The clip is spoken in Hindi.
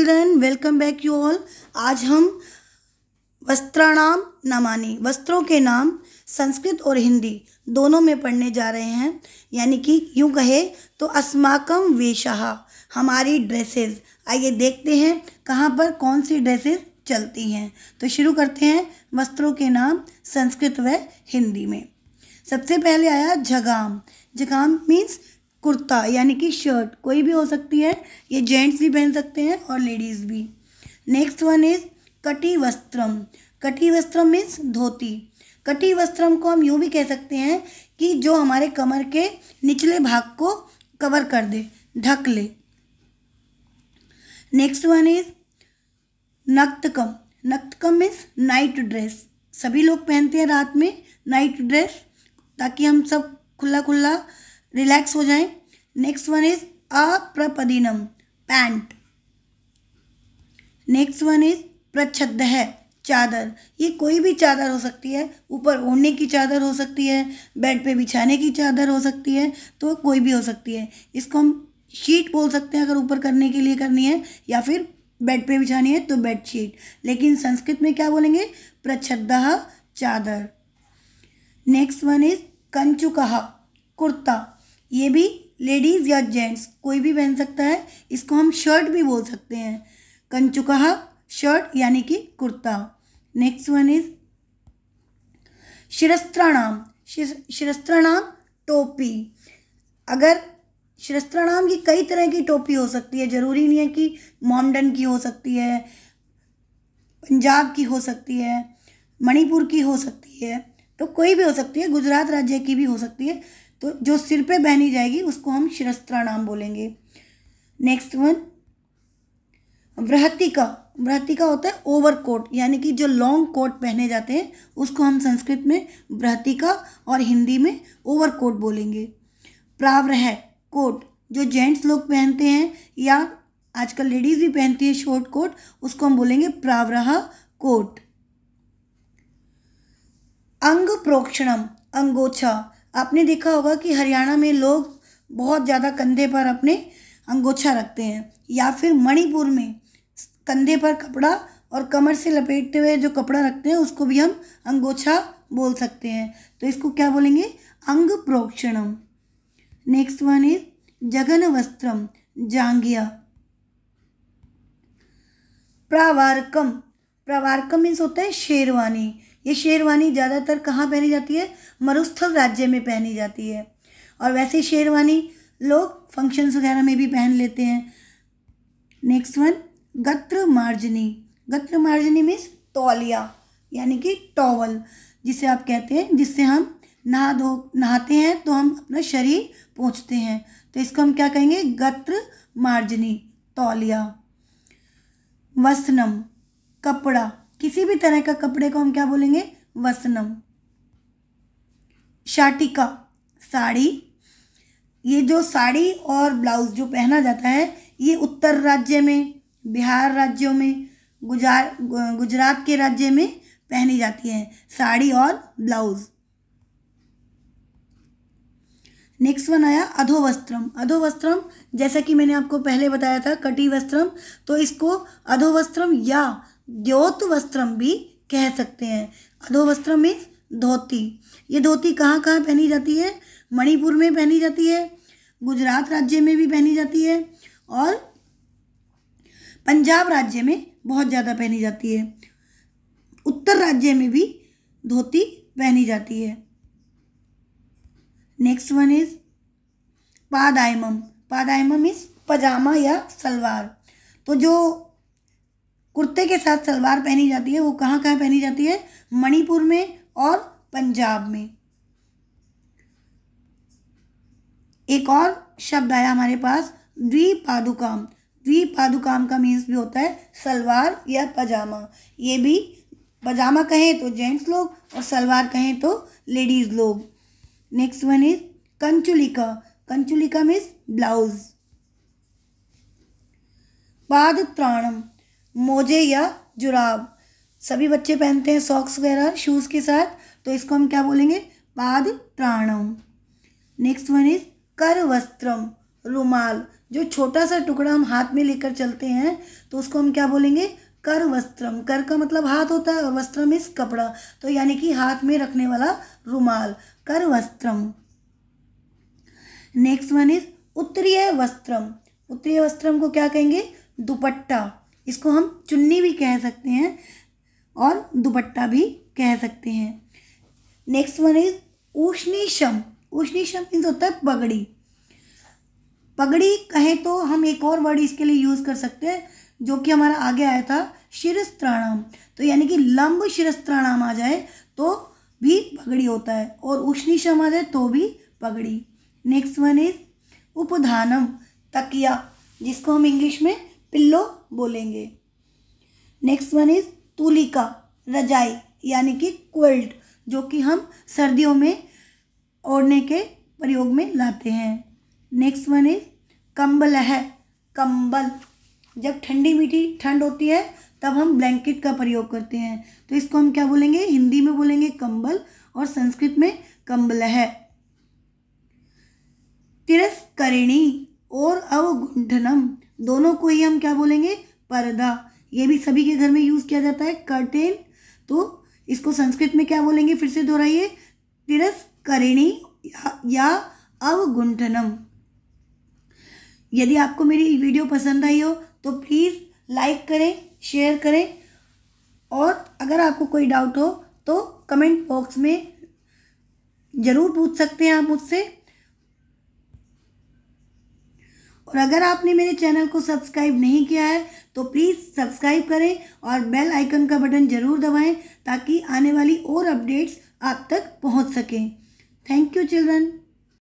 children welcome back you all आज हम वस्त्राणाम नामानी वस्त्रों के नाम संस्कृत और हिंदी दोनों में पढ़ने जा रहे हैं यानी कि यूं कहे तो अस्माकम वेशाह हमारी ड्रेसेस आइए देखते हैं कहाँ पर कौन सी ड्रेसेस चलती हैं तो शुरू करते हैं वस्त्रों के नाम संस्कृत व हिंदी में सबसे पहले आया जगाम जगाम मीन्स कुर्ता यानी कि शर्ट कोई भी हो सकती है ये जेंट्स भी पहन सकते हैं और लेडीज़ भी नेक्स्ट वन इज़ कटी वस्त्रम कटी वस्त्रम मीन्स धोती कटी वस्त्रम को हम यूँ भी कह सकते हैं कि जो हमारे कमर के निचले भाग को कवर कर दे ढक ले नेक्स्ट वन इज नक्तकम नक्तकम मीन्स नाइट ड्रेस सभी लोग पहनते हैं रात में नाइट ड्रेस ताकि हम सब खुला खुला रिलैक्स हो जाएं Next one is अप्रपदिनम पैंट नेक्स्ट वन इज प्रच्छद है चादर ये कोई भी चादर हो सकती है ऊपर ओढ़ने की चादर हो सकती है बेड पे बिछाने की चादर हो सकती है तो कोई भी हो सकती है इसको हम शीट बोल सकते हैं अगर ऊपर करने के लिए करनी है या फिर बेड पे बिछानी है तो बेड शीट लेकिन संस्कृत में क्या बोलेंगे प्रच्छद चादर नेक्स्ट वन इज कंचुकहा कुर्ता ये भी लेडीज़ या जेंट्स कोई भी पहन सकता है इसको हम शर्ट भी बोल सकते हैं कंचुका शर्ट यानी कि कुर्ता नेक्स्ट वन इज शिरस्त्राणाम शिरस्त्राणाम टोपी अगर शिरस्त्राणाम की कई तरह की टोपी हो सकती है ज़रूरी नहीं है कि मॉमडन की हो सकती है पंजाब की हो सकती है मणिपुर की हो सकती है तो कोई भी हो सकती है गुजरात राज्य की भी हो सकती है तो जो सिर पे पहनी जाएगी उसको हम शिरस्त्रा नाम बोलेंगे नेक्स्ट वन वृहतिका वृहतिका होता है ओवर कोट यानी कि जो लॉन्ग कोट पहने जाते हैं उसको हम संस्कृत में वृहतिका और हिंदी में ओवर कोट बोलेंगे प्रावरह कोट जो जेंट्स लोग पहनते हैं या आजकल लेडीज़ भी पहनती है शॉर्ट कोट उसको हम बोलेंगे प्रावरह कोट अंग प्रोक्षणम अंगोछा आपने देखा होगा कि हरियाणा में लोग बहुत ज़्यादा कंधे पर अपने अंगोछा रखते हैं या फिर मणिपुर में कंधे पर कपड़ा और कमर से लपेटते हुए जो कपड़ा रखते हैं उसको भी हम अंगोछा बोल सकते हैं तो इसको क्या बोलेंगे अंग प्रोक्षणम नेक्स्ट वन इज जगन वस्त्रम जांगिया प्रावारकम प्रावारकम मीन्स होता है शेरवानी ये शेरवानी ज़्यादातर कहाँ पहनी जाती है मरुस्थल राज्य में पहनी जाती है और वैसे शेरवानी लोग फंक्शंस वगैरह में भी पहन लेते हैं नेक्स्ट वन गत्र मार्जनी गत्र मार्जनी मीन्स तौलिया यानी कि टॉवल जिसे आप कहते हैं जिससे हम नहा धो नहाते हैं तो हम अपना शरीर पोंछते हैं तो इसको हम क्या कहेंगे गत्र मार्जनी तौलिया वसनम कपड़ा किसी भी तरह का कपड़े को हम क्या बोलेंगे वसनम शाटिका साड़ी ये जो साड़ी और ब्लाउज जो पहना जाता है ये उत्तर राज्य में बिहार राज्यों में गुजार गुजरात के राज्य में पहनी जाती है साड़ी और ब्लाउज नेक्स्ट वन आया अधोवस्त्रम अधोवस्त्रम जैसा कि मैंने आपको पहले बताया था कटी वस्त्रम तो इसको अधोवस्त्रम या द्योत वस्त्रम भी कह सकते हैं अधो वस्त्र मीन्स धोती ये धोती कहाँ कहाँ पहनी जाती है मणिपुर में पहनी जाती है गुजरात राज्य में भी पहनी जाती है और पंजाब राज्य में बहुत ज़्यादा पहनी जाती है उत्तर राज्य में भी धोती पहनी जाती है नेक्स्ट वन इज पादायम पादायम इज पजामा या सलवार तो जो कुर्ते के साथ सलवार पहनी जाती है वो कहाँ कहाँ पहनी जाती है मणिपुर में और पंजाब में एक और शब्द आया हमारे पास द्विपादुकाम द्विपादुकाम का मीन्स भी होता है सलवार या पजामा ये भी पजामा कहें तो जेंट्स लोग और सलवार कहें तो लेडीज़ लोग नेक्स्ट वन इज कंचुलिका कंचुलिका मीन्स ब्लाउज पाद त्राणम मोजे या जुराब सभी बच्चे पहनते हैं सॉक्स वगैरह शूज़ के साथ तो इसको हम क्या बोलेंगे पाद प्राणम नेक्स्ट वन इज कर वस्त्रम रुमाल जो छोटा सा टुकड़ा हम हाथ में लेकर चलते हैं तो उसको हम क्या बोलेंगे कर वस्त्रम कर का मतलब हाथ होता है और वस्त्रम इस कपड़ा तो यानी कि हाथ में रखने वाला रुमाल कर वस्त्रम नेक्स्ट वन इज उत्तरीय वस्त्रम उत्तरीय वस्त्रम को क्या कहेंगे दुपट्टा इसको हम चुन्नी भी कह सकते हैं और दुपट्टा भी कह सकते हैं नेक्स्ट वन इज उष्णीशम उष्णीशम मीन्स होता है पगड़ी पगड़ी कहें तो हम एक और वर्ड इसके लिए यूज़ कर सकते हैं जो कि हमारा आगे आया था शिरस्त्राणाम तो यानी कि लंब शिरस्त्राणाम आ जाए तो भी पगड़ी होता है और उष्णीशम आ जाए तो भी पगड़ी नेक्स्ट वन इज उपधानम तकिया जिसको हम इंग्लिश में पिल्लो बोलेंगे नेक्स्ट वन इज तूलिका रजाई यानी कि क्वेल्ट जो कि हम सर्दियों में ओढ़ने के प्रयोग में लाते हैं नेक्स्ट वन इज कंबल है कंबल जब ठंडी मीठी ठंड होती है तब हम ब्लैंकेट का प्रयोग करते हैं तो इसको हम क्या बोलेंगे हिंदी में बोलेंगे कंबल और संस्कृत में कंबल है तिरस्करिणी और अवगुंठनम दोनों को ही हम क्या बोलेंगे पर्दा ये भी सभी के घर में यूज़ किया जाता है कर्टेन तो इसको संस्कृत में क्या बोलेंगे फिर से दोहराइए तिरस्करिणी या अवगुंठनम यदि आपको मेरी वीडियो पसंद आई हो तो प्लीज़ लाइक करें शेयर करें और अगर आपको कोई डाउट हो तो कमेंट बॉक्स में ज़रूर पूछ सकते हैं आप मुझसे और अगर आपने मेरे चैनल को सब्सक्राइब नहीं किया है तो प्लीज़ सब्सक्राइब करें और बेल आइकन का बटन ज़रूर दबाएं ताकि आने वाली और अपडेट्स आप तक पहुंच सकें थैंक यू चिल्ड्रन